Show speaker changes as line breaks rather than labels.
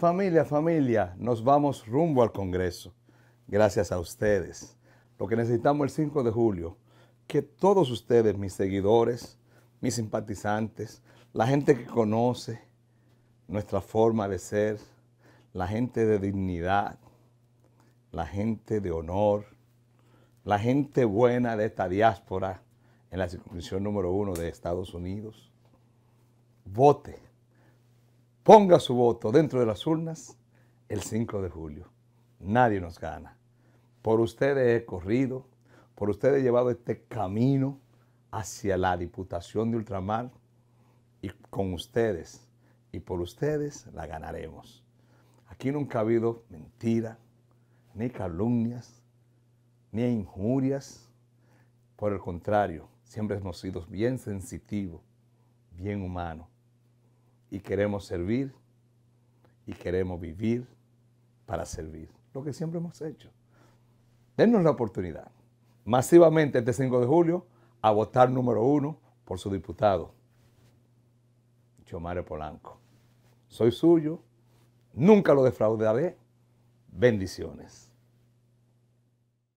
Familia, familia, nos vamos rumbo al Congreso. Gracias a ustedes. Lo que necesitamos el 5 de julio, que todos ustedes, mis seguidores, mis simpatizantes, la gente que conoce nuestra forma de ser, la gente de dignidad, la gente de honor, la gente buena de esta diáspora en la circunscripción número uno de Estados Unidos, vote ponga su voto dentro de las urnas el 5 de julio. Nadie nos gana. Por ustedes he corrido, por ustedes he llevado este camino hacia la Diputación de Ultramar y con ustedes y por ustedes la ganaremos. Aquí nunca ha habido mentira, ni calumnias, ni injurias. Por el contrario, siempre hemos sido bien sensitivos, bien humanos y queremos servir y queremos vivir para servir.
Lo que siempre hemos hecho.
Denos la oportunidad masivamente este 5 de julio a votar número uno por su diputado, Chomare Polanco. Soy suyo, nunca lo defraudaré. Bendiciones.